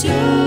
precious.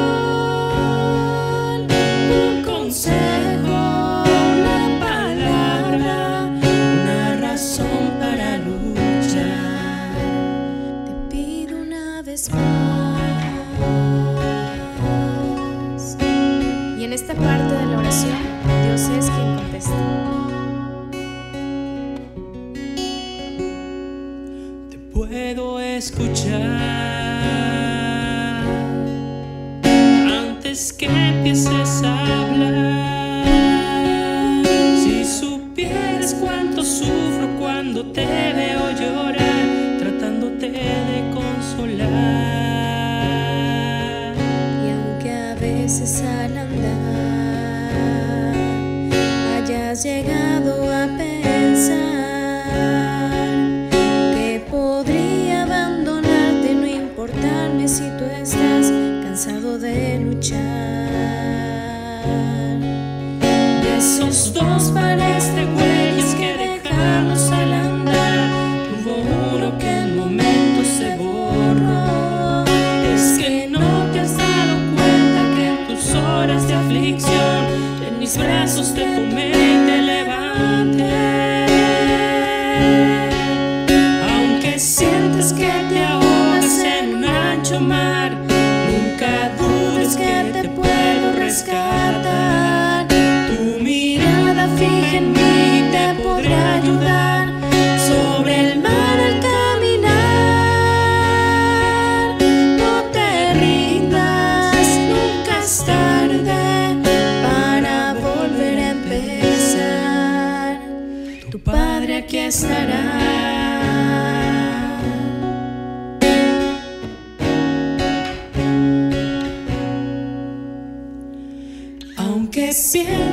estará. Aunque siempre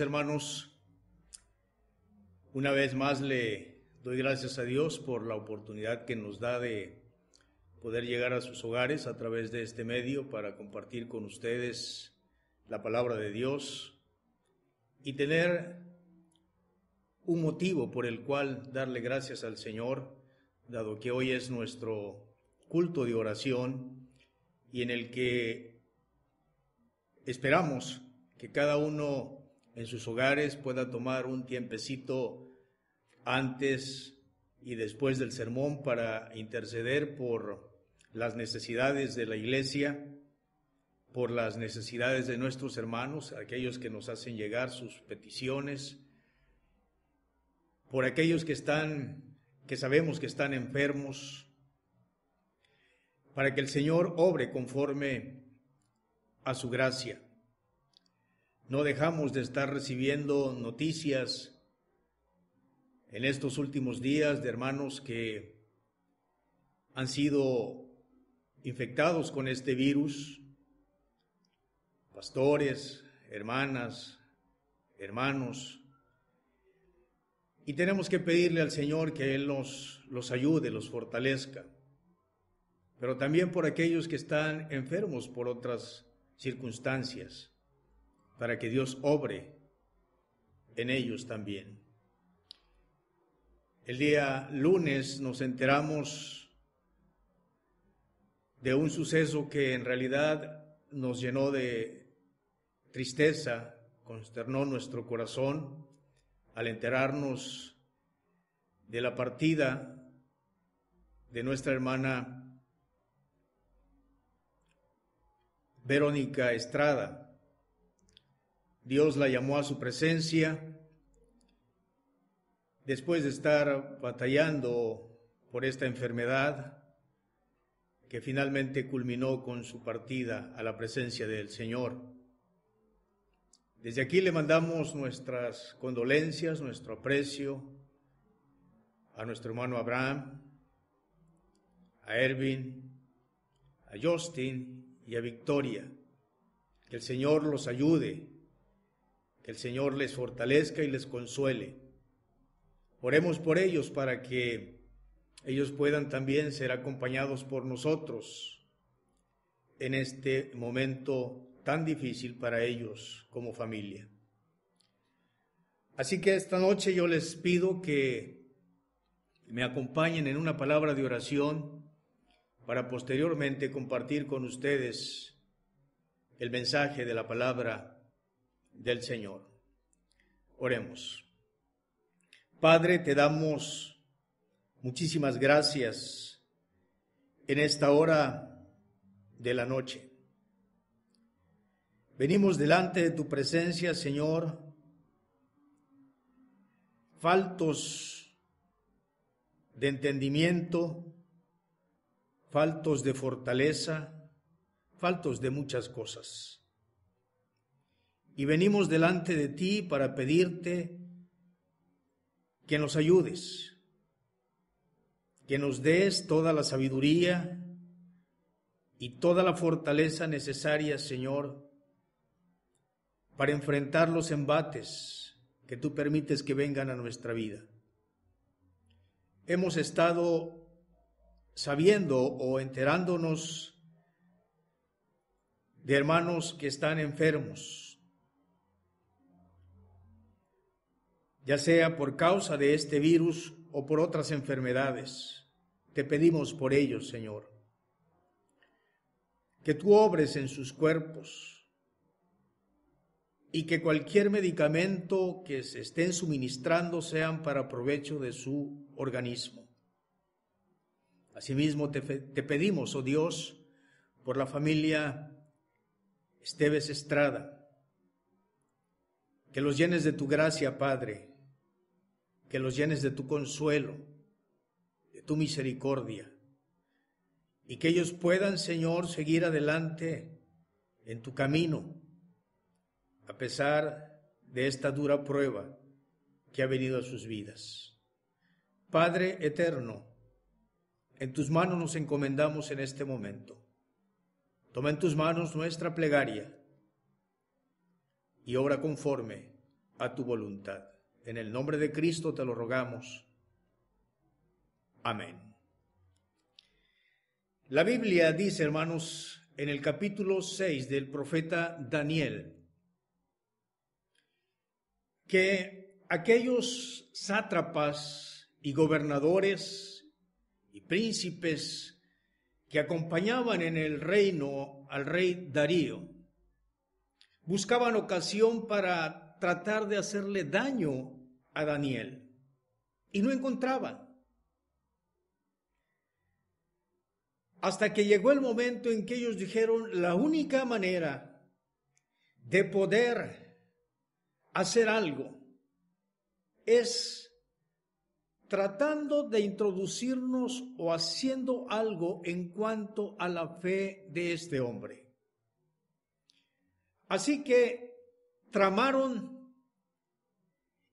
hermanos. Una vez más le doy gracias a Dios por la oportunidad que nos da de poder llegar a sus hogares a través de este medio para compartir con ustedes la palabra de Dios y tener un motivo por el cual darle gracias al Señor, dado que hoy es nuestro culto de oración y en el que esperamos que cada uno en sus hogares pueda tomar un tiempecito antes y después del sermón para interceder por las necesidades de la iglesia, por las necesidades de nuestros hermanos, aquellos que nos hacen llegar sus peticiones, por aquellos que están, que sabemos que están enfermos, para que el Señor obre conforme a su gracia. No dejamos de estar recibiendo noticias en estos últimos días de hermanos que han sido infectados con este virus, pastores, hermanas, hermanos, y tenemos que pedirle al Señor que Él nos los ayude, los fortalezca, pero también por aquellos que están enfermos por otras circunstancias para que Dios obre en ellos también. El día lunes nos enteramos de un suceso que en realidad nos llenó de tristeza, consternó nuestro corazón al enterarnos de la partida de nuestra hermana Verónica Estrada. Dios la llamó a su presencia después de estar batallando por esta enfermedad que finalmente culminó con su partida a la presencia del Señor. Desde aquí le mandamos nuestras condolencias, nuestro aprecio a nuestro hermano Abraham, a Erwin, a Justin y a Victoria. Que el Señor los ayude que el Señor les fortalezca y les consuele. Oremos por ellos para que ellos puedan también ser acompañados por nosotros en este momento tan difícil para ellos como familia. Así que esta noche yo les pido que me acompañen en una palabra de oración para posteriormente compartir con ustedes el mensaje de la palabra del Señor. Oremos. Padre, te damos muchísimas gracias en esta hora de la noche. Venimos delante de tu presencia, Señor, faltos de entendimiento, faltos de fortaleza, faltos de muchas cosas y venimos delante de ti para pedirte que nos ayudes, que nos des toda la sabiduría y toda la fortaleza necesaria, Señor, para enfrentar los embates que tú permites que vengan a nuestra vida. Hemos estado sabiendo o enterándonos de hermanos que están enfermos, ya sea por causa de este virus o por otras enfermedades. Te pedimos por ellos, Señor. Que tú obres en sus cuerpos y que cualquier medicamento que se estén suministrando sean para provecho de su organismo. Asimismo, te, te pedimos, oh Dios, por la familia Esteves Estrada, que los llenes de tu gracia, Padre, que los llenes de tu consuelo, de tu misericordia, y que ellos puedan, Señor, seguir adelante en tu camino, a pesar de esta dura prueba que ha venido a sus vidas. Padre eterno, en tus manos nos encomendamos en este momento. Toma en tus manos nuestra plegaria y obra conforme a tu voluntad. En el nombre de Cristo te lo rogamos. Amén. La Biblia dice, hermanos, en el capítulo 6 del profeta Daniel, que aquellos sátrapas y gobernadores y príncipes que acompañaban en el reino al rey Darío, buscaban ocasión para tratar de hacerle daño a Daniel. Y no encontraban. Hasta que llegó el momento en que ellos dijeron, la única manera de poder hacer algo es tratando de introducirnos o haciendo algo en cuanto a la fe de este hombre. Así que tramaron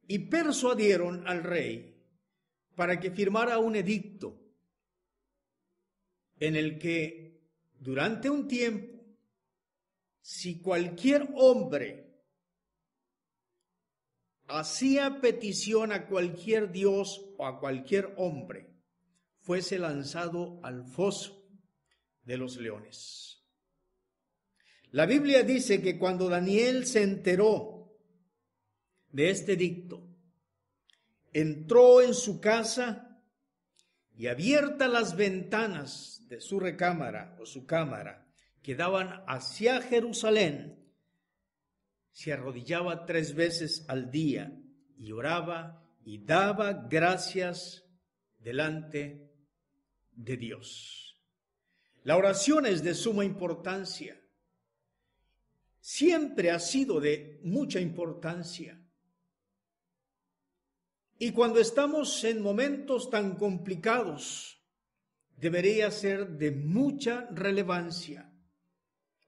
y persuadieron al rey para que firmara un edicto en el que durante un tiempo, si cualquier hombre hacía petición a cualquier dios o a cualquier hombre, fuese lanzado al foso de los leones. La Biblia dice que cuando Daniel se enteró de este dicto, entró en su casa y abierta las ventanas de su recámara o su cámara que daban hacia Jerusalén, se arrodillaba tres veces al día y oraba y daba gracias delante de Dios. La oración es de suma importancia siempre ha sido de mucha importancia. Y cuando estamos en momentos tan complicados, debería ser de mucha relevancia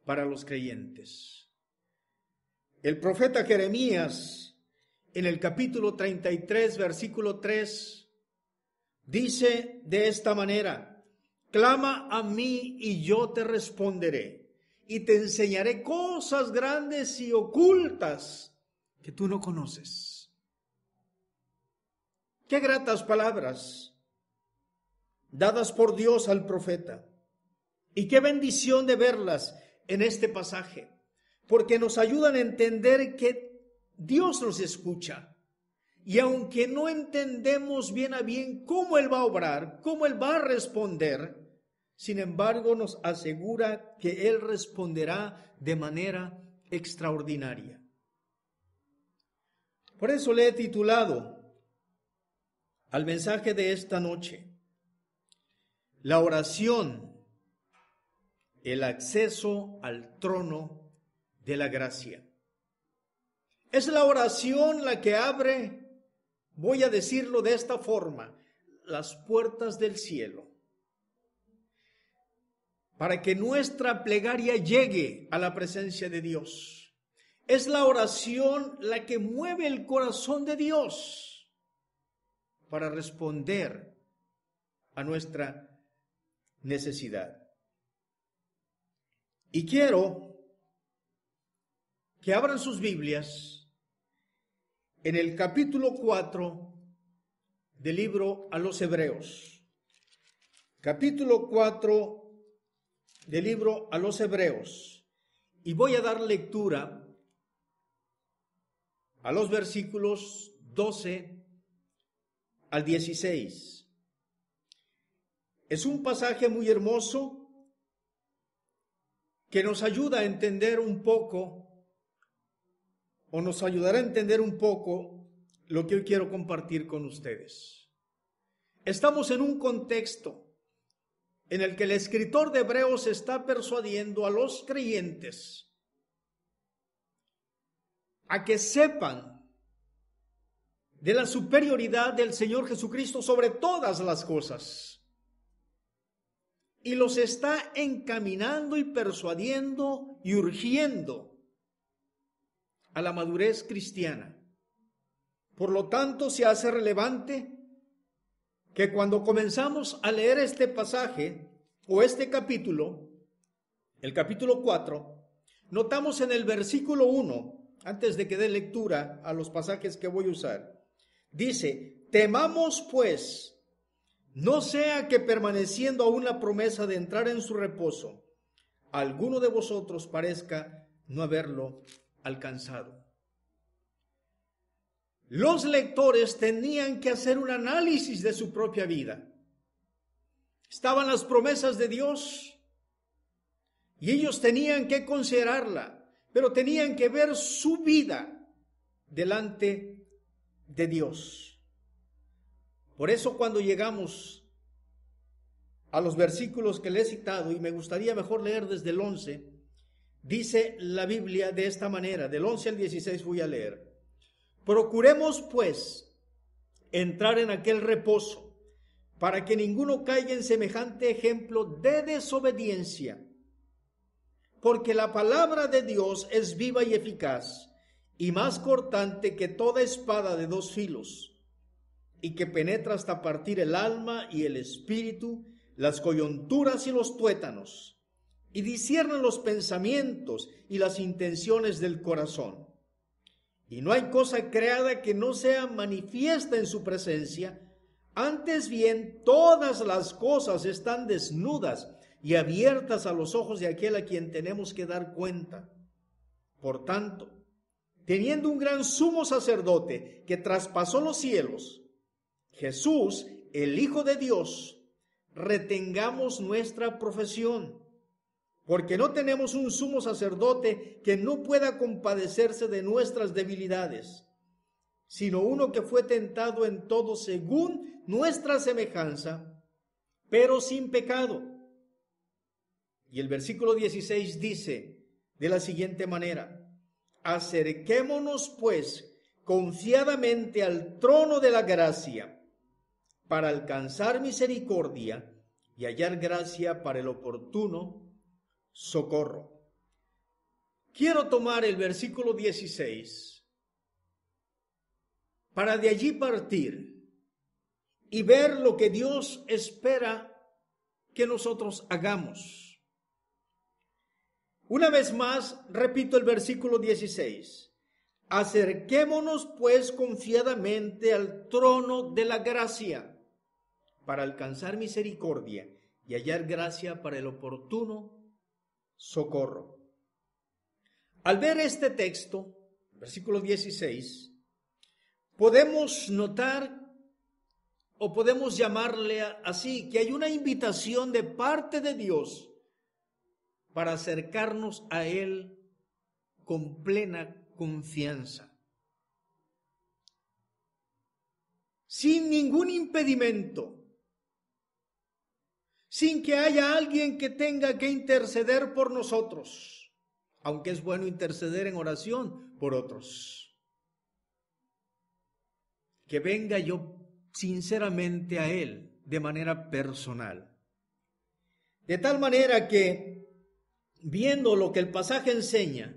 para los creyentes. El profeta Jeremías, en el capítulo 33, versículo 3, dice de esta manera, clama a mí y yo te responderé y te enseñaré cosas grandes y ocultas que tú no conoces. Qué gratas palabras dadas por Dios al profeta. Y qué bendición de verlas en este pasaje, porque nos ayudan a entender que Dios nos escucha. Y aunque no entendemos bien a bien cómo Él va a obrar, cómo Él va a responder, sin embargo, nos asegura que Él responderá de manera extraordinaria. Por eso le he titulado al mensaje de esta noche, la oración, el acceso al trono de la gracia. Es la oración la que abre, voy a decirlo de esta forma, las puertas del cielo para que nuestra plegaria llegue a la presencia de Dios. Es la oración la que mueve el corazón de Dios para responder a nuestra necesidad. Y quiero que abran sus Biblias en el capítulo 4 del libro a los Hebreos. Capítulo 4 del libro a los hebreos y voy a dar lectura a los versículos 12 al 16. Es un pasaje muy hermoso que nos ayuda a entender un poco, o nos ayudará a entender un poco lo que hoy quiero compartir con ustedes. Estamos en un contexto en el que el escritor de Hebreos está persuadiendo a los creyentes a que sepan de la superioridad del Señor Jesucristo sobre todas las cosas. Y los está encaminando y persuadiendo y urgiendo a la madurez cristiana. Por lo tanto, se hace relevante que cuando comenzamos a leer este pasaje o este capítulo, el capítulo 4, notamos en el versículo 1, antes de que dé lectura a los pasajes que voy a usar, dice, temamos pues, no sea que permaneciendo aún la promesa de entrar en su reposo, alguno de vosotros parezca no haberlo alcanzado los lectores tenían que hacer un análisis de su propia vida. Estaban las promesas de Dios y ellos tenían que considerarla, pero tenían que ver su vida delante de Dios. Por eso cuando llegamos a los versículos que le he citado, y me gustaría mejor leer desde el 11, dice la Biblia de esta manera, del 11 al 16 voy a leer. Procuremos, pues, entrar en aquel reposo, para que ninguno caiga en semejante ejemplo de desobediencia. Porque la palabra de Dios es viva y eficaz, y más cortante que toda espada de dos filos, y que penetra hasta partir el alma y el espíritu, las coyunturas y los tuétanos, y discierne los pensamientos y las intenciones del corazón. Y no hay cosa creada que no sea manifiesta en su presencia. Antes bien, todas las cosas están desnudas y abiertas a los ojos de aquel a quien tenemos que dar cuenta. Por tanto, teniendo un gran sumo sacerdote que traspasó los cielos, Jesús, el Hijo de Dios, retengamos nuestra profesión porque no tenemos un sumo sacerdote que no pueda compadecerse de nuestras debilidades, sino uno que fue tentado en todo según nuestra semejanza, pero sin pecado. Y el versículo 16 dice de la siguiente manera, acerquémonos pues confiadamente al trono de la gracia para alcanzar misericordia y hallar gracia para el oportuno socorro. Quiero tomar el versículo 16 para de allí partir y ver lo que Dios espera que nosotros hagamos. Una vez más, repito el versículo 16. Acerquémonos pues confiadamente al trono de la gracia para alcanzar misericordia y hallar gracia para el oportuno socorro. Al ver este texto, versículo 16, podemos notar o podemos llamarle así, que hay una invitación de parte de Dios para acercarnos a Él con plena confianza, sin ningún impedimento sin que haya alguien que tenga que interceder por nosotros, aunque es bueno interceder en oración por otros. Que venga yo sinceramente a Él de manera personal. De tal manera que, viendo lo que el pasaje enseña,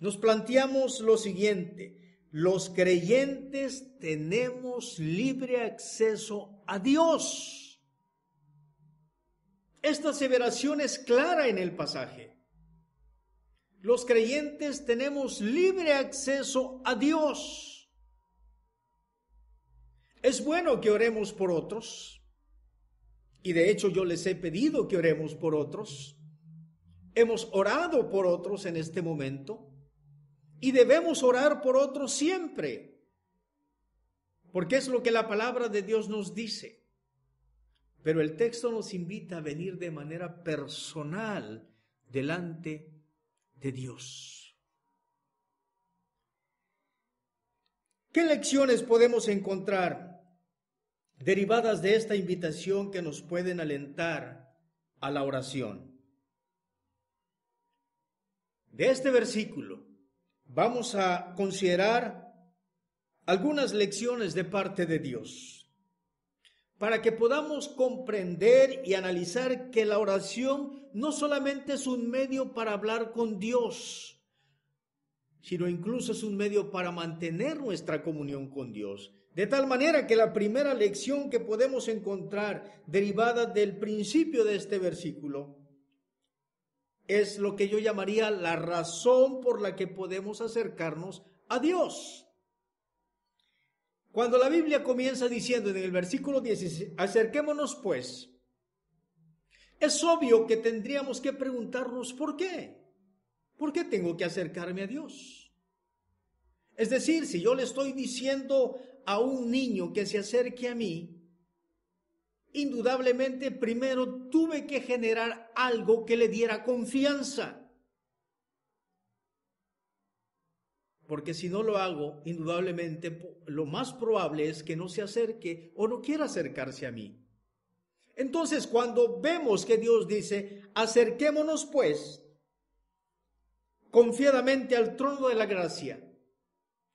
nos planteamos lo siguiente, los creyentes tenemos libre acceso a Dios esta aseveración es clara en el pasaje. Los creyentes tenemos libre acceso a Dios. Es bueno que oremos por otros. Y de hecho yo les he pedido que oremos por otros. Hemos orado por otros en este momento. Y debemos orar por otros siempre. Porque es lo que la palabra de Dios nos dice. Pero el texto nos invita a venir de manera personal delante de Dios. ¿Qué lecciones podemos encontrar derivadas de esta invitación que nos pueden alentar a la oración? De este versículo vamos a considerar algunas lecciones de parte de Dios para que podamos comprender y analizar que la oración no solamente es un medio para hablar con Dios, sino incluso es un medio para mantener nuestra comunión con Dios. De tal manera que la primera lección que podemos encontrar derivada del principio de este versículo es lo que yo llamaría la razón por la que podemos acercarnos a Dios. Cuando la Biblia comienza diciendo en el versículo 16, acerquémonos pues, es obvio que tendríamos que preguntarnos por qué. ¿Por qué tengo que acercarme a Dios? Es decir, si yo le estoy diciendo a un niño que se acerque a mí, indudablemente primero tuve que generar algo que le diera confianza. porque si no lo hago, indudablemente lo más probable es que no se acerque o no quiera acercarse a mí. Entonces, cuando vemos que Dios dice, acerquémonos pues confiadamente al trono de la gracia,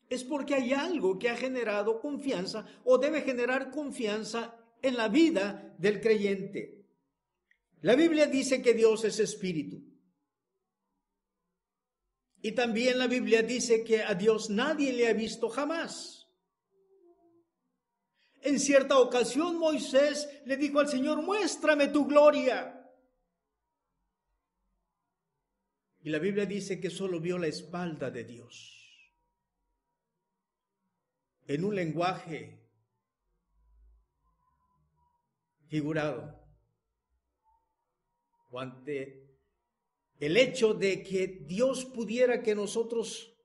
es porque hay algo que ha generado confianza o debe generar confianza en la vida del creyente. La Biblia dice que Dios es espíritu. Y también la Biblia dice que a Dios nadie le ha visto jamás. En cierta ocasión Moisés le dijo al Señor, muéstrame tu gloria. Y la Biblia dice que solo vio la espalda de Dios. En un lenguaje figurado el hecho de que Dios pudiera que nosotros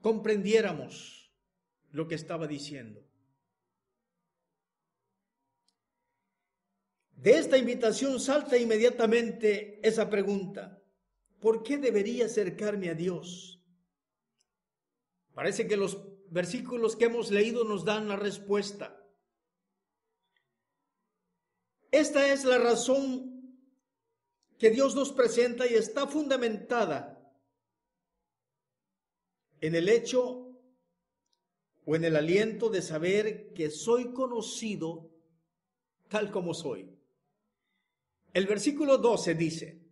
comprendiéramos lo que estaba diciendo. De esta invitación salta inmediatamente esa pregunta, ¿por qué debería acercarme a Dios? Parece que los versículos que hemos leído nos dan la respuesta. Esta es la razón que Dios nos presenta y está fundamentada en el hecho o en el aliento de saber que soy conocido tal como soy. El versículo 12 dice,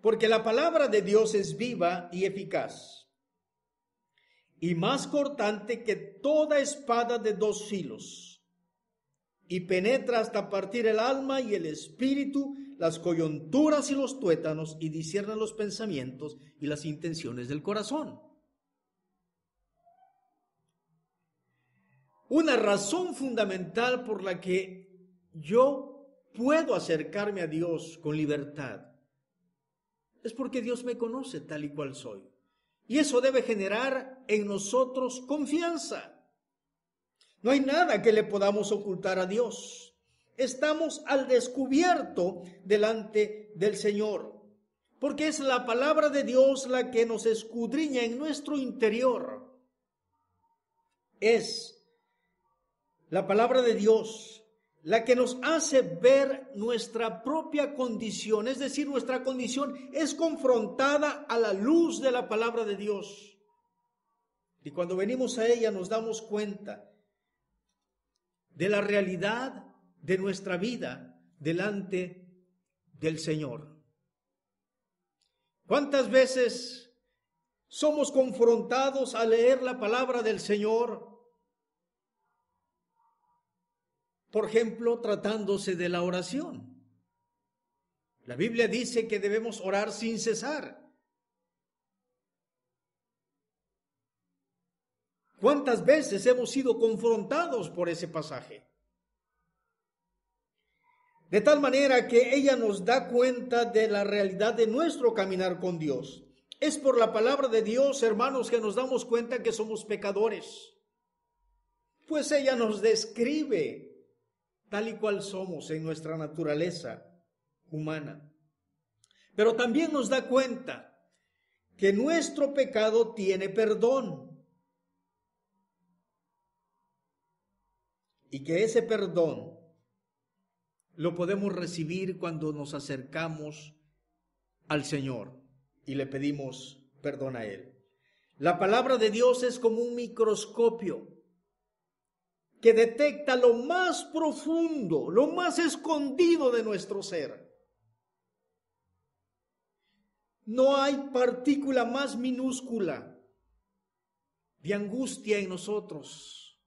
porque la palabra de Dios es viva y eficaz, y más cortante que toda espada de dos filos, y penetra hasta partir el alma y el espíritu, las coyunturas y los tuétanos y discierna los pensamientos y las intenciones del corazón. Una razón fundamental por la que yo puedo acercarme a Dios con libertad es porque Dios me conoce tal y cual soy. Y eso debe generar en nosotros confianza. No hay nada que le podamos ocultar a Dios estamos al descubierto delante del Señor, porque es la palabra de Dios la que nos escudriña en nuestro interior. Es la palabra de Dios la que nos hace ver nuestra propia condición, es decir, nuestra condición es confrontada a la luz de la palabra de Dios. Y cuando venimos a ella nos damos cuenta de la realidad de nuestra vida delante del Señor. ¿Cuántas veces somos confrontados a leer la palabra del Señor? Por ejemplo, tratándose de la oración. La Biblia dice que debemos orar sin cesar. ¿Cuántas veces hemos sido confrontados por ese pasaje? De tal manera que ella nos da cuenta de la realidad de nuestro caminar con Dios. Es por la palabra de Dios, hermanos, que nos damos cuenta que somos pecadores. Pues ella nos describe tal y cual somos en nuestra naturaleza humana. Pero también nos da cuenta que nuestro pecado tiene perdón. Y que ese perdón lo podemos recibir cuando nos acercamos al Señor y le pedimos perdón a Él. La palabra de Dios es como un microscopio que detecta lo más profundo, lo más escondido de nuestro ser. No hay partícula más minúscula de angustia en nosotros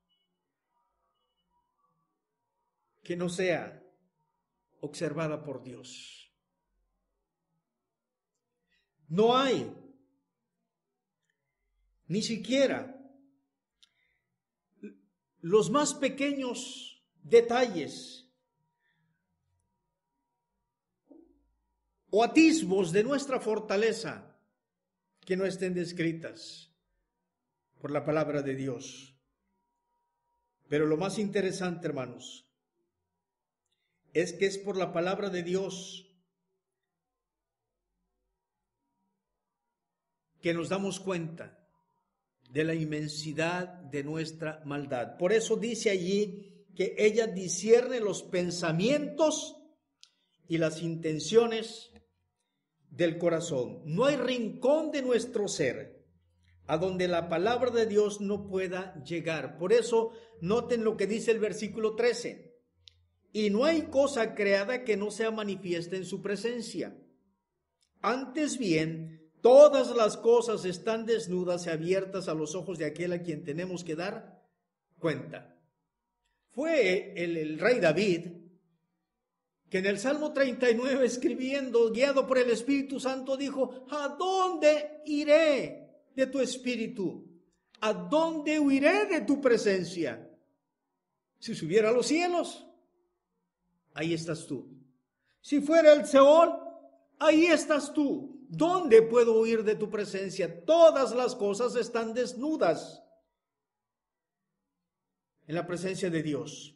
que no sea observada por Dios. No hay, ni siquiera los más pequeños detalles o atisbos de nuestra fortaleza que no estén descritas por la palabra de Dios. Pero lo más interesante, hermanos, es que es por la palabra de Dios que nos damos cuenta de la inmensidad de nuestra maldad. Por eso dice allí que ella discierne los pensamientos y las intenciones del corazón. No hay rincón de nuestro ser a donde la palabra de Dios no pueda llegar. Por eso noten lo que dice el versículo 13. Y no hay cosa creada que no sea manifiesta en su presencia. Antes bien, todas las cosas están desnudas y abiertas a los ojos de aquel a quien tenemos que dar cuenta. Fue el, rey David que en el Salmo 39 escribiendo, guiado por el Espíritu Santo, dijo, ¿a dónde iré de tu espíritu? ¿A dónde huiré de tu presencia? Si subiera a los cielos, ahí estás tú. Si fuera el Seol, ahí estás tú. ¿Dónde puedo huir de tu presencia? Todas las cosas están desnudas en la presencia de Dios.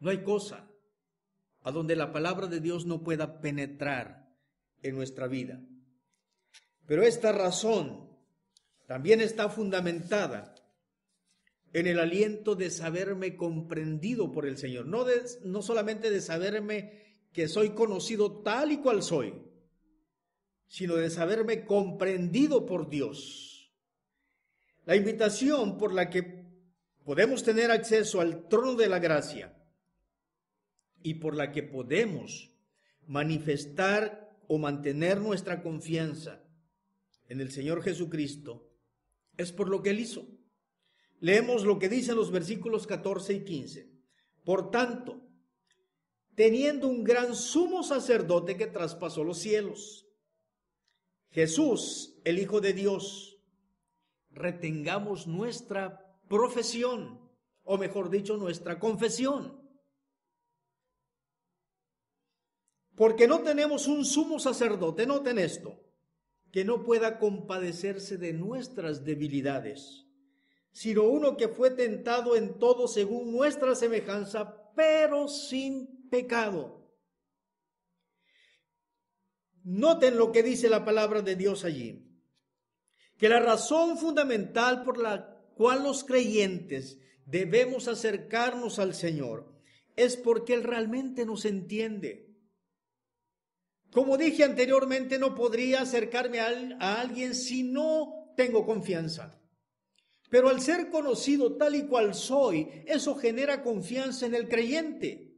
No hay cosa a donde la palabra de Dios no pueda penetrar en nuestra vida. Pero esta razón también está fundamentada en el aliento de saberme comprendido por el Señor, no, no solamente de saberme que soy conocido tal y cual soy, sino de saberme comprendido por Dios. La invitación por la que podemos tener acceso al trono de la gracia y por la que podemos manifestar o mantener nuestra confianza en el Señor Jesucristo es por lo que Él hizo. Leemos lo que dicen los versículos 14 y 15. Por tanto, teniendo un gran sumo sacerdote que traspasó los cielos, Jesús, el Hijo de Dios, retengamos nuestra profesión, o mejor dicho, nuestra confesión. Porque no tenemos un sumo sacerdote, noten esto, que no pueda compadecerse de nuestras debilidades sino uno que fue tentado en todo según nuestra semejanza, pero sin pecado. Noten lo que dice la palabra de Dios allí, que la razón fundamental por la cual los creyentes debemos acercarnos al Señor es porque Él realmente nos entiende. Como dije anteriormente, no podría acercarme a, alguien si no tengo confianza. Pero al ser conocido tal y cual soy, eso genera confianza en el creyente.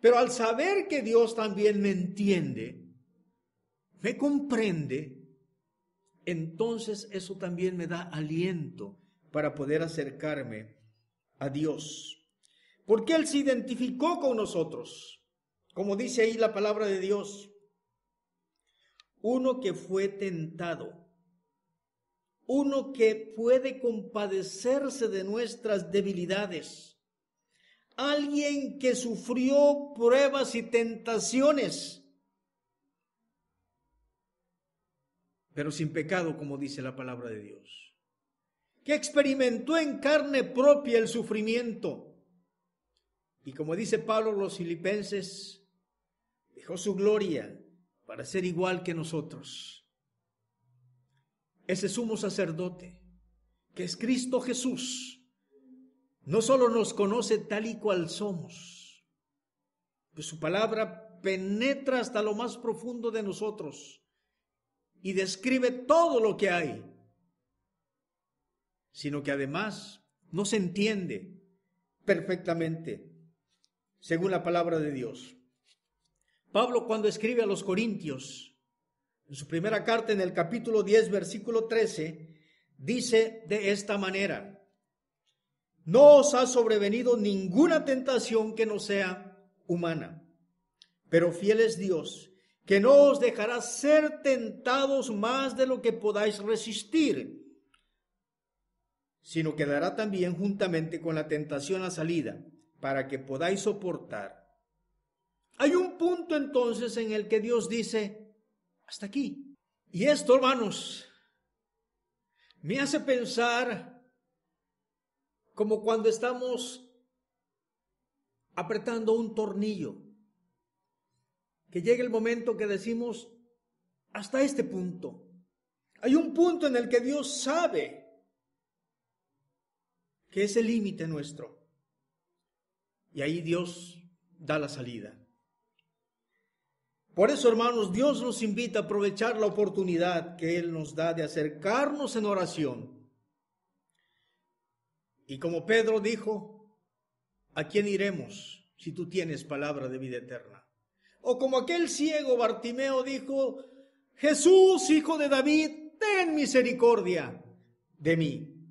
Pero al saber que Dios también me entiende, me comprende, entonces eso también me da aliento para poder acercarme a Dios. Porque Él se identificó con nosotros, como dice ahí la palabra de Dios. Uno que fue tentado uno que puede compadecerse de nuestras debilidades, alguien que sufrió pruebas y tentaciones, pero sin pecado, como dice la palabra de Dios, que experimentó en carne propia el sufrimiento. Y como dice Pablo los filipenses, dejó su gloria para ser igual que nosotros ese sumo sacerdote, que es Cristo Jesús, no solo nos conoce tal y cual somos, pues su palabra penetra hasta lo más profundo de nosotros y describe todo lo que hay, sino que además nos entiende perfectamente, según la palabra de Dios. Pablo cuando escribe a los Corintios, en su primera carta en el capítulo 10, versículo 13, dice de esta manera, no os ha sobrevenido ninguna tentación que no sea humana, pero fiel es Dios, que no os dejará ser tentados más de lo que podáis resistir, sino que dará también juntamente con la tentación la salida, para que podáis soportar. Hay un punto entonces en el que Dios dice, hasta aquí. Y esto, hermanos, me hace pensar como cuando estamos apretando un tornillo, que llega el momento que decimos, hasta este punto. Hay un punto en el que Dios sabe que es el límite nuestro. Y ahí Dios da la salida. Por eso, hermanos, Dios nos invita a aprovechar la oportunidad que Él nos da de acercarnos en oración. Y como Pedro dijo, ¿a quién iremos si tú tienes palabra de vida eterna? O como aquel ciego Bartimeo dijo, Jesús, hijo de David, ten misericordia de mí.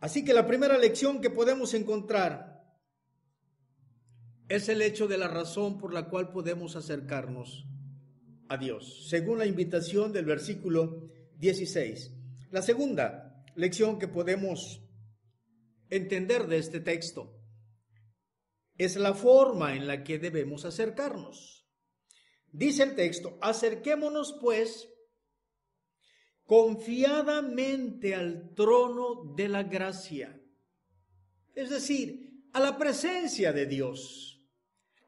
Así que la primera lección que podemos encontrar es el hecho de la razón por la cual podemos acercarnos a Dios, según la invitación del versículo 16. La segunda lección que podemos entender de este texto es la forma en la que debemos acercarnos. Dice el texto, acerquémonos pues confiadamente al trono de la gracia, es decir, a la presencia de Dios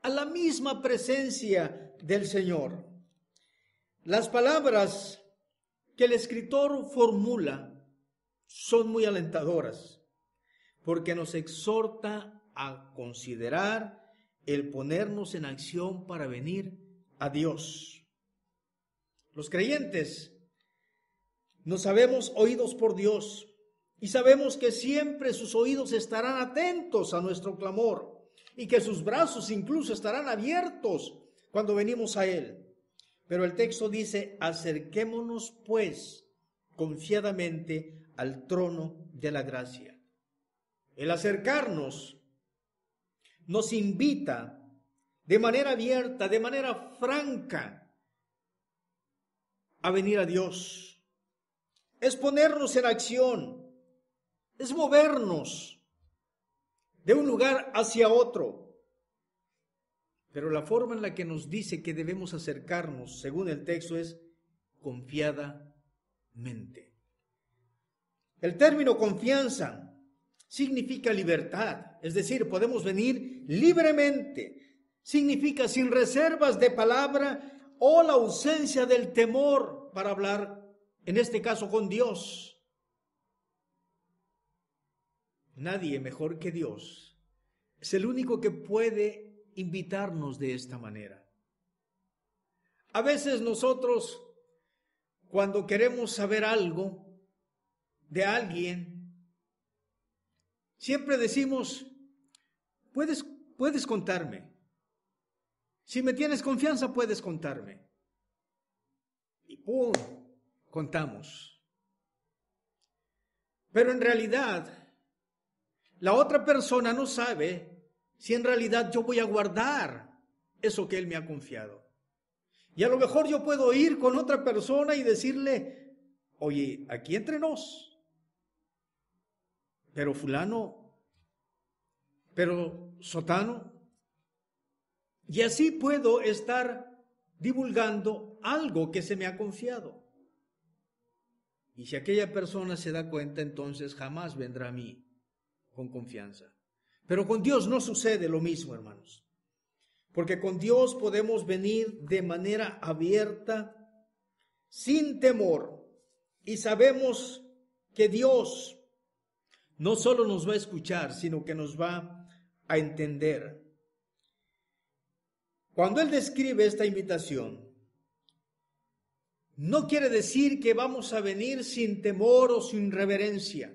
a la misma presencia del Señor. Las palabras que el escritor formula son muy alentadoras, porque nos exhorta a considerar el ponernos en acción para venir a Dios. Los creyentes nos sabemos oídos por Dios y sabemos que siempre sus oídos estarán atentos a nuestro clamor y que sus brazos incluso estarán abiertos cuando venimos a Él. Pero el texto dice, acerquémonos pues confiadamente al trono de la gracia. El acercarnos nos invita de manera abierta, de manera franca, a venir a Dios. Es ponernos en acción, es movernos de un lugar hacia otro. Pero la forma en la que nos dice que debemos acercarnos, según el texto, es confiadamente. El término confianza significa libertad, es decir, podemos venir libremente. Significa sin reservas de palabra o la ausencia del temor para hablar, en este caso, con Dios. nadie mejor que Dios, es el único que puede invitarnos de esta manera. A veces nosotros, cuando queremos saber algo de alguien, siempre decimos, puedes, puedes contarme. Si me tienes confianza, puedes contarme. Y ¡pum! Contamos. Pero en realidad, la otra persona no sabe si en realidad yo voy a guardar eso que Él me ha confiado. Y a lo mejor yo puedo ir con otra persona y decirle, oye, aquí entre nos, pero fulano, pero sotano. Y así puedo estar divulgando algo que se me ha confiado. Y si aquella persona se da cuenta, entonces jamás vendrá a mí con confianza. Pero con Dios no sucede lo mismo, hermanos. Porque con Dios podemos venir de manera abierta, sin temor, y sabemos que Dios no solo nos va a escuchar, sino que nos va a entender. Cuando Él describe esta invitación, no quiere decir que vamos a venir sin temor o sin reverencia.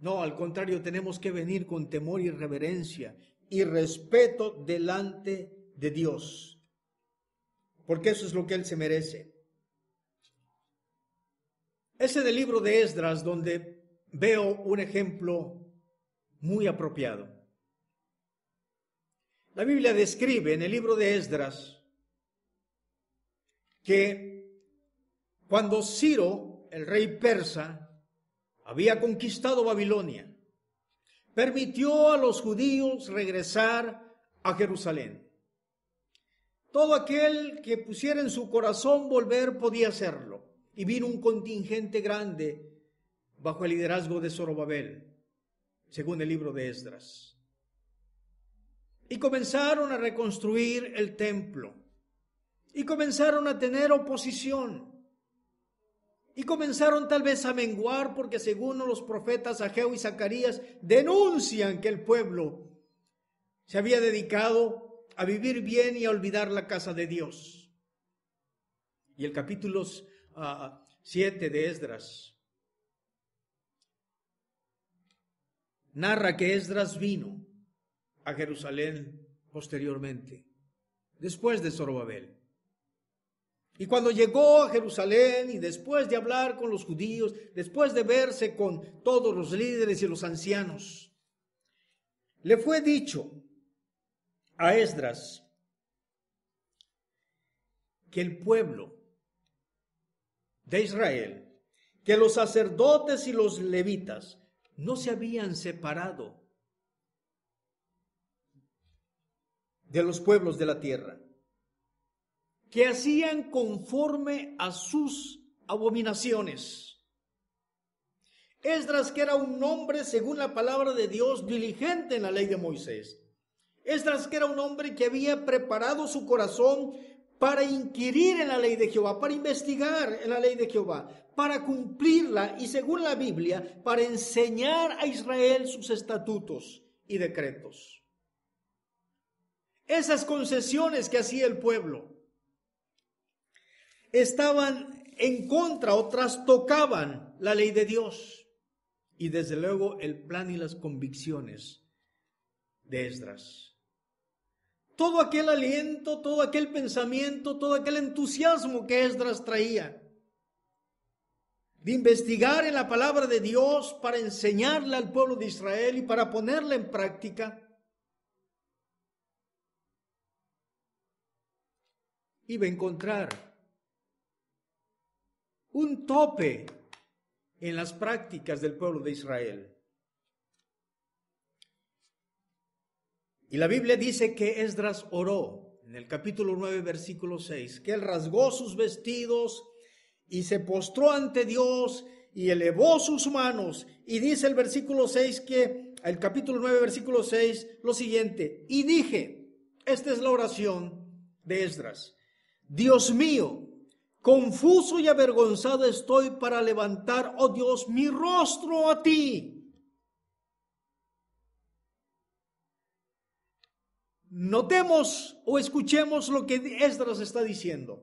No, al contrario, tenemos que venir con temor y reverencia y respeto delante de Dios. Porque eso es lo que Él se merece. Es en el libro de Esdras donde veo un ejemplo muy apropiado. La Biblia describe en el libro de Esdras que cuando Ciro, el rey persa, había conquistado Babilonia, permitió a los judíos regresar a Jerusalén. Todo aquel que pusiera en su corazón volver podía hacerlo. Y vino un contingente grande bajo el liderazgo de Zorobabel, según el libro de Esdras. Y comenzaron a reconstruir el templo. Y comenzaron a tener oposición y comenzaron tal vez a menguar porque según los profetas Ageo y Zacarías denuncian que el pueblo se había dedicado a vivir bien y a olvidar la casa de Dios. Y el capítulo 7 ah, de Esdras narra que Esdras vino a Jerusalén posteriormente, después de Zorobabel. Y cuando llegó a Jerusalén y después de hablar con los judíos, después de verse con todos los líderes y los ancianos, le fue dicho a Esdras que el pueblo de Israel, que los sacerdotes y los levitas no se habían separado de los pueblos de la tierra que hacían conforme a sus abominaciones. Esdras, que era un hombre, según la palabra de Dios, diligente en la ley de Moisés. Esdras, que era un hombre que había preparado su corazón para inquirir en la ley de Jehová, para investigar en la ley de Jehová, para cumplirla y según la Biblia, para enseñar a Israel sus estatutos y decretos. Esas concesiones que hacía el pueblo, estaban en contra otras tocaban la ley de Dios y desde luego el plan y las convicciones de Esdras. Todo aquel aliento, todo aquel pensamiento, todo aquel entusiasmo que Esdras traía de investigar en la palabra de Dios para enseñarla al pueblo de Israel y para ponerla en práctica. Iba a encontrar un tope en las prácticas del pueblo de Israel. Y la Biblia dice que Esdras oró en el capítulo 9, versículo 6, que él rasgó sus vestidos y se postró ante Dios y elevó sus manos. Y dice el versículo 6 que, el capítulo 9, versículo 6, lo siguiente, y dije, esta es la oración de Esdras, Dios mío, Confuso y avergonzado estoy para levantar, oh Dios, mi rostro a ti. Notemos o escuchemos lo que Esdras está diciendo.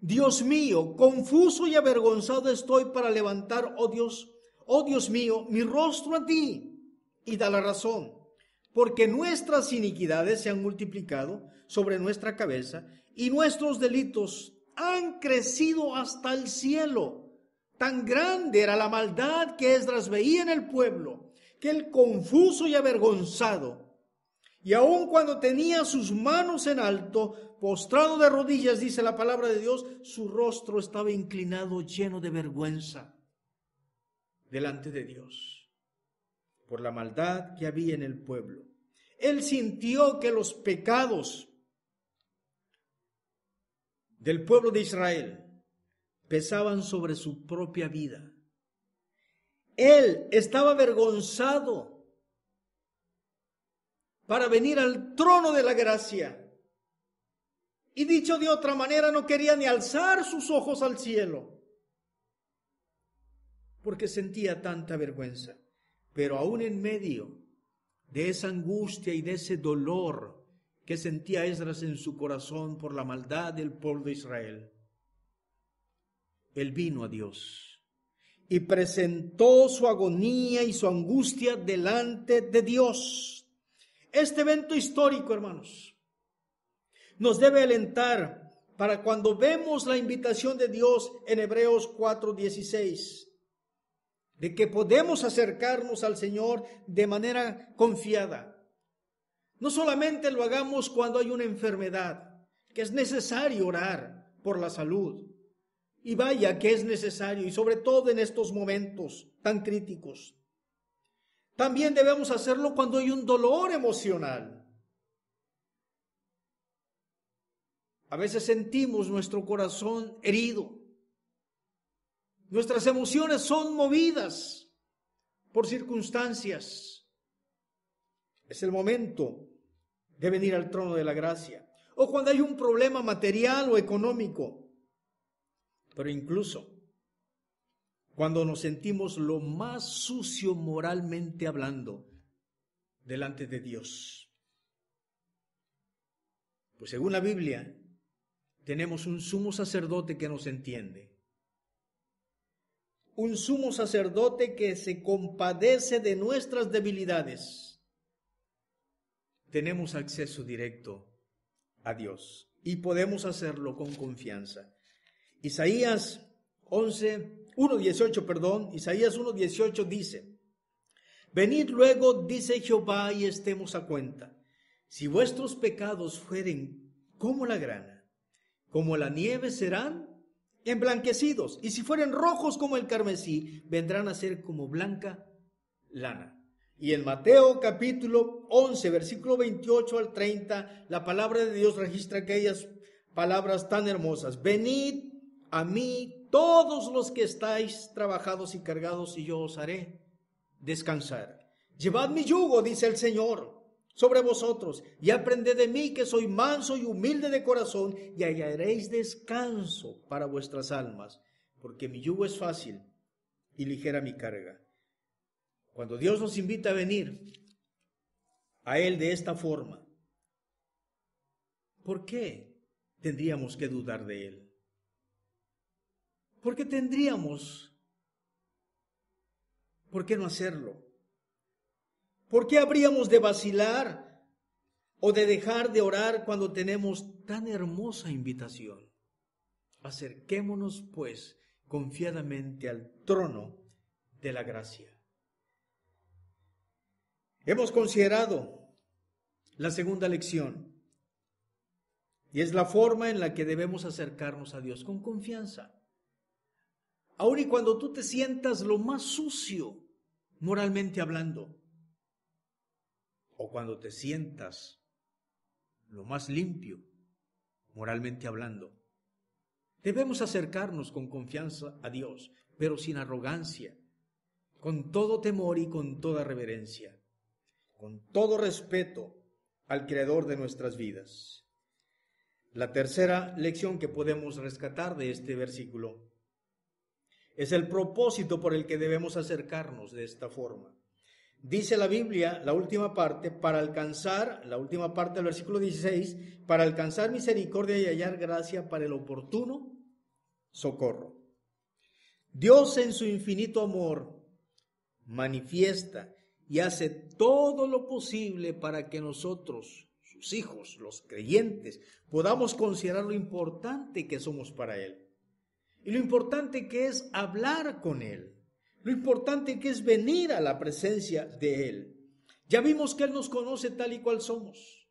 Dios mío, confuso y avergonzado estoy para levantar, oh Dios, oh Dios mío, mi rostro a ti. Y da la razón, porque nuestras iniquidades se han multiplicado sobre nuestra cabeza y nuestros delitos han crecido hasta el cielo. Tan grande era la maldad que Esdras veía en el pueblo, que él confuso y avergonzado, y aun cuando tenía sus manos en alto, postrado de rodillas, dice la palabra de Dios, su rostro estaba inclinado lleno de vergüenza delante de Dios por la maldad que había en el pueblo. Él sintió que los pecados del pueblo de Israel pesaban sobre su propia vida. Él estaba avergonzado para venir al trono de la gracia. Y dicho de otra manera, no quería ni alzar sus ojos al cielo, porque sentía tanta vergüenza. Pero aún en medio de esa angustia y de ese dolor, que sentía Esdras en su corazón por la maldad del pueblo de Israel. Él vino a Dios y presentó su agonía y su angustia delante de Dios. Este evento histórico, hermanos, nos debe alentar para cuando vemos la invitación de Dios en Hebreos 4:16, de que podemos acercarnos al Señor de manera confiada no solamente lo hagamos cuando hay una enfermedad, que es necesario orar por la salud. Y vaya que es necesario, y sobre todo en estos momentos tan críticos. También debemos hacerlo cuando hay un dolor emocional. A veces sentimos nuestro corazón herido. Nuestras emociones son movidas por circunstancias. Es el momento de venir al trono de la gracia. O cuando hay un problema material o económico. Pero incluso cuando nos sentimos lo más sucio moralmente hablando delante de Dios. Pues según la Biblia, tenemos un sumo sacerdote que nos entiende. Un sumo sacerdote que se compadece de nuestras debilidades tenemos acceso directo a Dios y podemos hacerlo con confianza. Isaías 11, 1.18, perdón, Isaías 1.18 dice, Venid luego, dice Jehová, y estemos a cuenta. Si vuestros pecados fueren como la grana, como la nieve serán emblanquecidos, y si fueren rojos como el carmesí, vendrán a ser como blanca lana. Y en Mateo capítulo 11, versículo 28 al 30, la palabra de Dios registra aquellas palabras tan hermosas. Venid a mí todos los que estáis trabajados y cargados y yo os haré descansar. Llevad mi yugo, dice el Señor, sobre vosotros y aprended de mí que soy manso y humilde de corazón y hallaréis descanso para vuestras almas, porque mi yugo es fácil y ligera mi carga. Cuando Dios nos invita a venir a Él de esta forma, ¿por qué tendríamos que dudar de Él? ¿Por qué tendríamos? ¿Por qué no hacerlo? ¿Por qué habríamos de vacilar o de dejar de orar cuando tenemos tan hermosa invitación? Acerquémonos, pues, confiadamente al trono de la gracia. Hemos considerado la segunda lección y es la forma en la que debemos acercarnos a Dios con confianza. Aun y cuando tú te sientas lo más sucio moralmente hablando, o cuando te sientas lo más limpio moralmente hablando, debemos acercarnos con confianza a Dios, pero sin arrogancia, con todo temor y con toda reverencia con todo respeto al Creador de nuestras vidas. La tercera lección que podemos rescatar de este versículo es el propósito por el que debemos acercarnos de esta forma. Dice la Biblia, la última parte, para alcanzar, la última parte del versículo 16, para alcanzar misericordia y hallar gracia para el oportuno socorro. Dios en su infinito amor manifiesta y hace todo lo posible para que nosotros, sus hijos, los creyentes, podamos considerar lo importante que somos para Él. Y lo importante que es hablar con Él. Lo importante que es venir a la presencia de Él. Ya vimos que Él nos conoce tal y cual somos.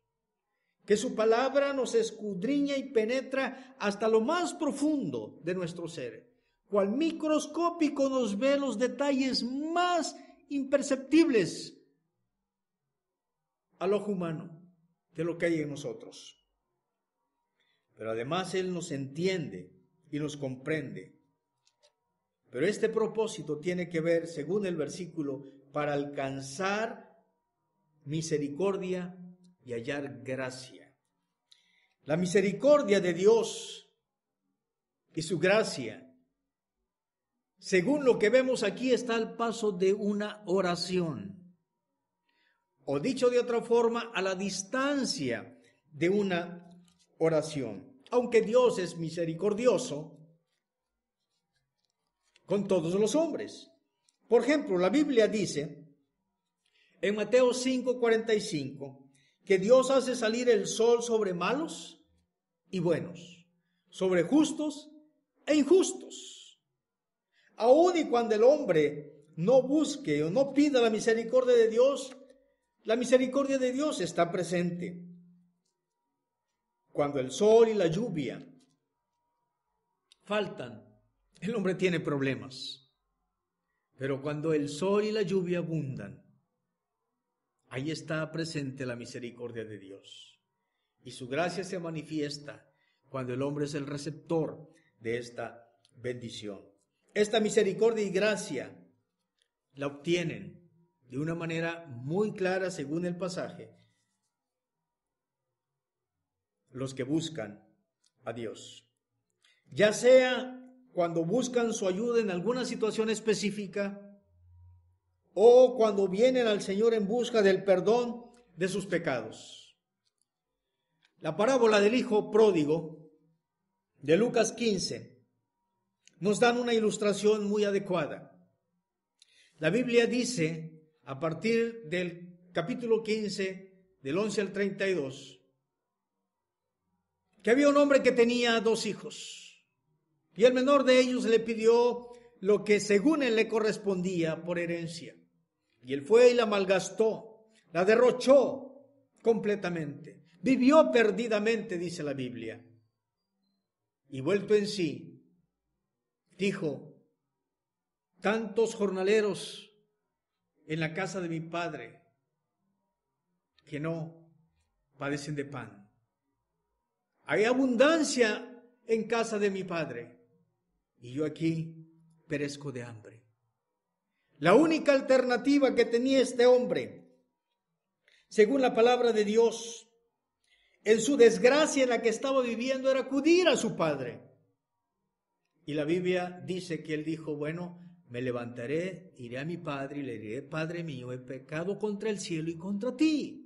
Que su palabra nos escudriña y penetra hasta lo más profundo de nuestro ser. Cual microscópico nos ve los detalles más imperceptibles al ojo humano de lo que hay en nosotros. Pero además Él nos entiende y nos comprende. Pero este propósito tiene que ver, según el versículo, para alcanzar misericordia y hallar gracia. La misericordia de Dios y su gracia según lo que vemos aquí, está al paso de una oración. O dicho de otra forma, a la distancia de una oración. Aunque Dios es misericordioso con todos los hombres. Por ejemplo, la Biblia dice en Mateo 5:45 que Dios hace salir el sol sobre malos y buenos, sobre justos e injustos. Aún y cuando el hombre no busque o no pida la misericordia de Dios, la misericordia de Dios está presente. Cuando el sol y la lluvia faltan, el hombre tiene problemas. Pero cuando el sol y la lluvia abundan, ahí está presente la misericordia de Dios. Y su gracia se manifiesta cuando el hombre es el receptor de esta bendición. Esta misericordia y gracia la obtienen de una manera muy clara según el pasaje los que buscan a Dios. Ya sea cuando buscan su ayuda en alguna situación específica o cuando vienen al Señor en busca del perdón de sus pecados. La parábola del Hijo Pródigo de Lucas 15 nos dan una ilustración muy adecuada. La Biblia dice, a partir del capítulo 15, del 11 al 32, que había un hombre que tenía dos hijos, y el menor de ellos le pidió lo que según él le correspondía por herencia, y él fue y la malgastó, la derrochó completamente, vivió perdidamente, dice la Biblia, y vuelto en sí, dijo, tantos jornaleros en la casa de mi padre que no padecen de pan. Hay abundancia en casa de mi padre y yo aquí perezco de hambre. La única alternativa que tenía este hombre, según la palabra de Dios, en su desgracia en la que estaba viviendo era acudir a su padre. Y la Biblia dice que él dijo, bueno, me levantaré, iré a mi padre y le diré, Padre mío, he pecado contra el cielo y contra ti.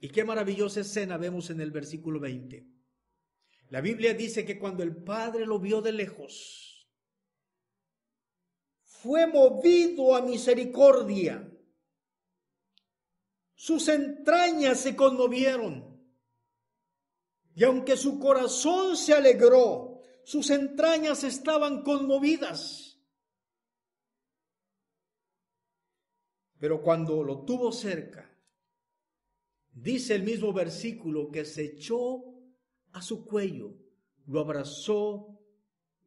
Y qué maravillosa escena vemos en el versículo 20. La Biblia dice que cuando el Padre lo vio de lejos, fue movido a misericordia. Sus entrañas se conmovieron. Y aunque su corazón se alegró, sus entrañas estaban conmovidas. Pero cuando lo tuvo cerca, dice el mismo versículo que se echó a su cuello, lo abrazó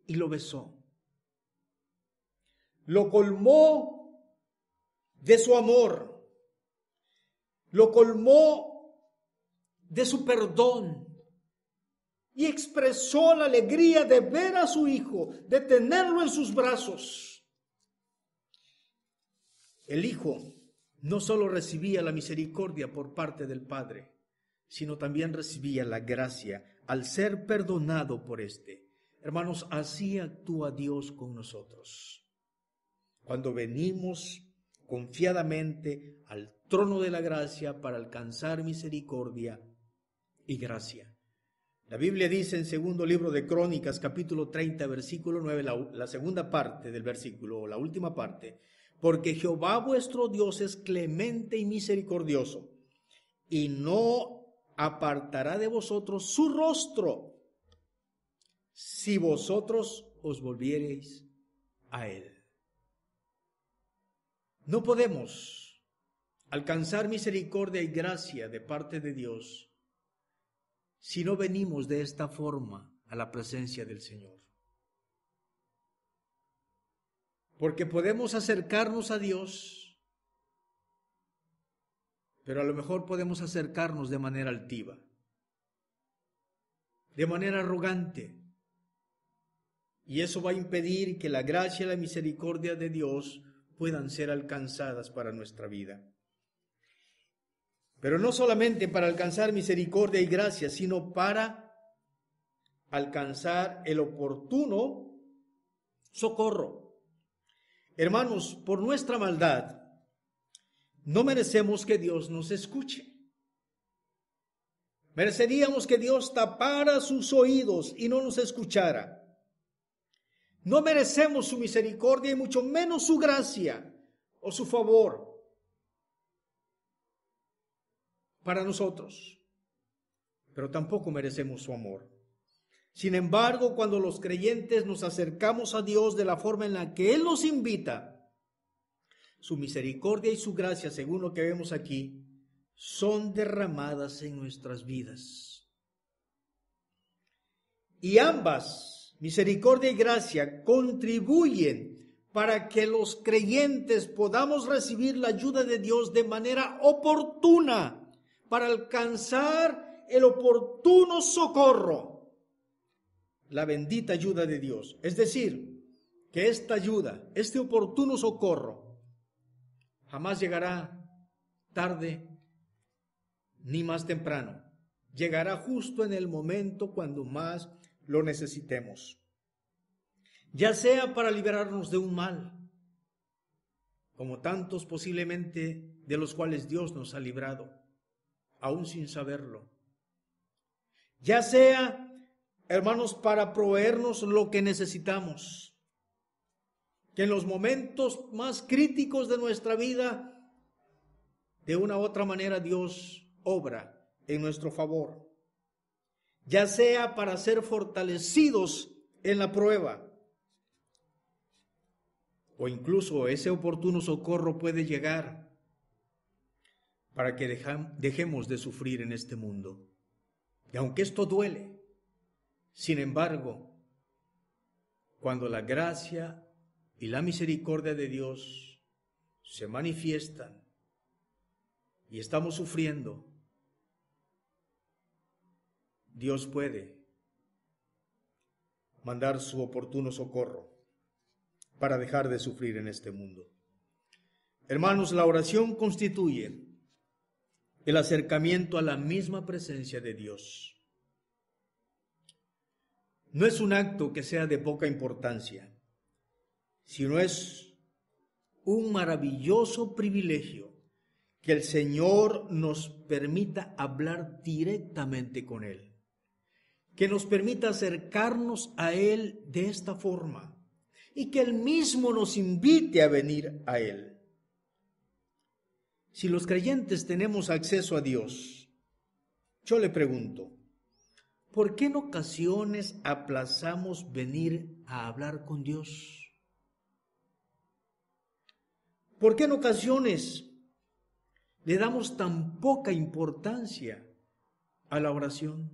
y lo besó. Lo colmó de su amor, lo colmó de su perdón, y expresó la alegría de ver a su hijo, de tenerlo en sus brazos. El hijo no solo recibía la misericordia por parte del Padre, sino también recibía la gracia al ser perdonado por éste. Hermanos, así actúa Dios con nosotros. Cuando venimos confiadamente al trono de la gracia para alcanzar misericordia y gracia. La Biblia dice en segundo libro de Crónicas, capítulo 30, versículo 9, la, segunda parte del versículo, o la última parte, porque Jehová vuestro Dios es clemente y misericordioso, y no apartará de vosotros su rostro, si vosotros os volviereis a Él. No podemos alcanzar misericordia y gracia de parte de Dios si no venimos de esta forma a la presencia del Señor. Porque podemos acercarnos a Dios, pero a lo mejor podemos acercarnos de manera altiva, de manera arrogante. Y eso va a impedir que la gracia y la misericordia de Dios puedan ser alcanzadas para nuestra vida. Pero no solamente para alcanzar misericordia y gracia, sino para alcanzar el oportuno socorro. Hermanos, por nuestra maldad, no merecemos que Dios nos escuche. Mereceríamos que Dios tapara sus oídos y no nos escuchara. No merecemos su misericordia y mucho menos su gracia o su favor. para nosotros, pero tampoco merecemos su amor. Sin embargo, cuando los creyentes nos acercamos a Dios de la forma en la que Él nos invita, su misericordia y su gracia, según lo que vemos aquí, son derramadas en nuestras vidas. Y ambas, misericordia y gracia, contribuyen para que los creyentes podamos recibir la ayuda de Dios de manera oportuna para alcanzar el oportuno socorro, la bendita ayuda de Dios. Es decir, que esta ayuda, este oportuno socorro, jamás llegará tarde ni más temprano. Llegará justo en el momento cuando más lo necesitemos. Ya sea para liberarnos de un mal, como tantos posiblemente de los cuales Dios nos ha librado, aún sin saberlo. Ya sea, hermanos, para proveernos lo que necesitamos, que en los momentos más críticos de nuestra vida, de una u otra manera Dios obra en nuestro favor, ya sea para ser fortalecidos en la prueba, o incluso ese oportuno socorro puede llegar para que dejemos de sufrir en este mundo. Y aunque esto duele, sin embargo, cuando la gracia y la misericordia de Dios se manifiestan y estamos sufriendo, Dios puede mandar su oportuno socorro para dejar de sufrir en este mundo. Hermanos, la oración constituye el acercamiento a la misma presencia de Dios. No es un acto que sea de poca importancia, sino es un maravilloso privilegio que el Señor nos permita hablar directamente con Él, que nos permita acercarnos a Él de esta forma y que Él mismo nos invite a venir a Él si los creyentes tenemos acceso a Dios? Yo le pregunto, ¿por qué en ocasiones aplazamos venir a hablar con Dios? ¿Por qué en ocasiones le damos tan poca importancia a la oración?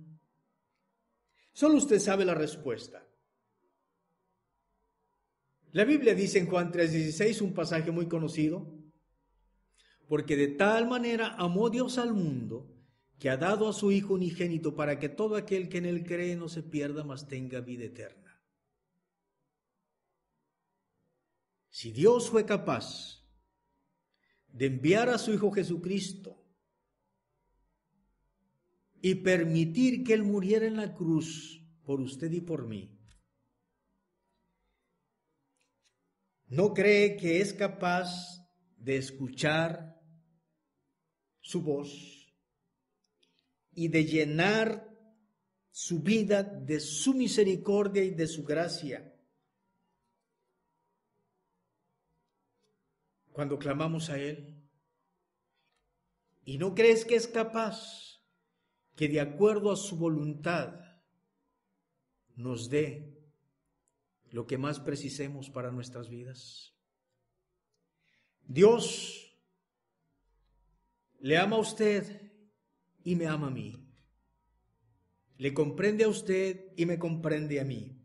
Solo usted sabe la respuesta. La Biblia dice en Juan 3:16 un pasaje muy conocido, porque de tal manera amó Dios al mundo que ha dado a su Hijo unigénito para que todo aquel que en él cree no se pierda, mas tenga vida eterna. Si Dios fue capaz de enviar a su Hijo Jesucristo y permitir que Él muriera en la cruz por usted y por mí, ¿no cree que es capaz de escuchar su voz y de llenar su vida de su misericordia y de su gracia. Cuando clamamos a Él, y no crees que es capaz que de acuerdo a su voluntad nos dé lo que más precisemos para nuestras vidas. Dios le ama a usted y me ama a mí. Le comprende a usted y me comprende a mí.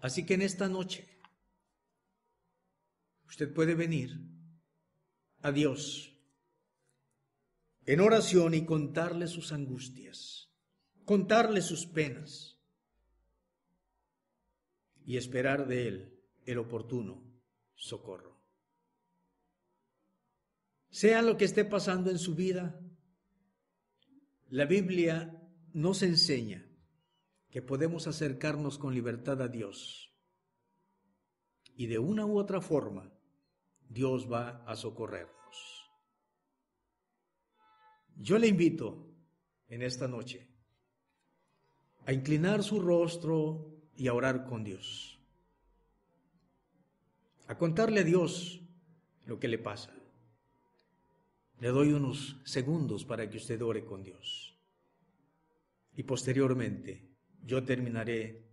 Así que en esta noche usted puede venir a Dios en oración y contarle sus angustias, contarle sus penas y esperar de Él el oportuno socorro. Sea lo que esté pasando en su vida, la Biblia nos enseña que podemos acercarnos con libertad a Dios. Y de una u otra forma, Dios va a socorrernos. Yo le invito en esta noche a inclinar su rostro y a orar con Dios. A contarle a Dios lo que le pasa. Le doy unos segundos para que usted ore con Dios. Y posteriormente yo terminaré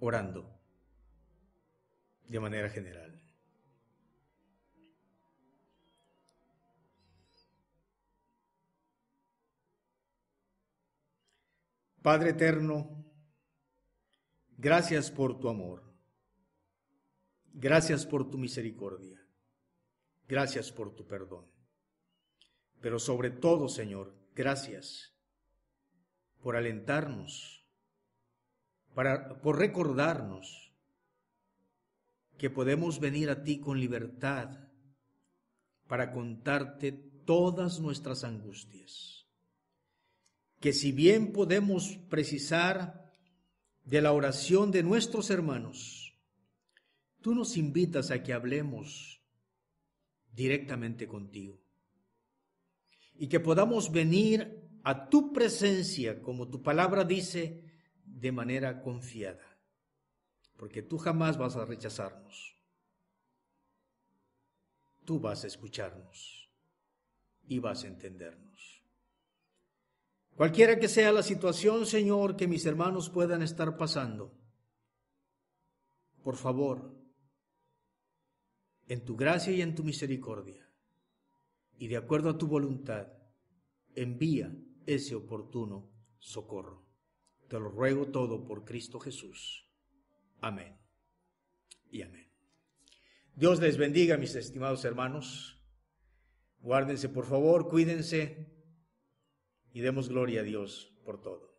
orando de manera general. Padre eterno, gracias por tu amor, gracias por tu misericordia, gracias por tu perdón. Pero sobre todo, Señor, gracias por alentarnos, para, por recordarnos que podemos venir a ti con libertad para contarte todas nuestras angustias. Que si bien podemos precisar de la oración de nuestros hermanos, tú nos invitas a que hablemos directamente contigo y que podamos venir a tu presencia, como tu palabra dice, de manera confiada, porque tú jamás vas a rechazarnos. Tú vas a escucharnos y vas a entendernos. Cualquiera que sea la situación, Señor, que mis hermanos puedan estar pasando, por favor, en tu gracia y en tu misericordia, y de acuerdo a tu voluntad, envía ese oportuno socorro. Te lo ruego todo por Cristo Jesús. Amén. Y amén. Dios les bendiga, mis estimados hermanos. Guárdense, por favor, cuídense y demos gloria a Dios por todo.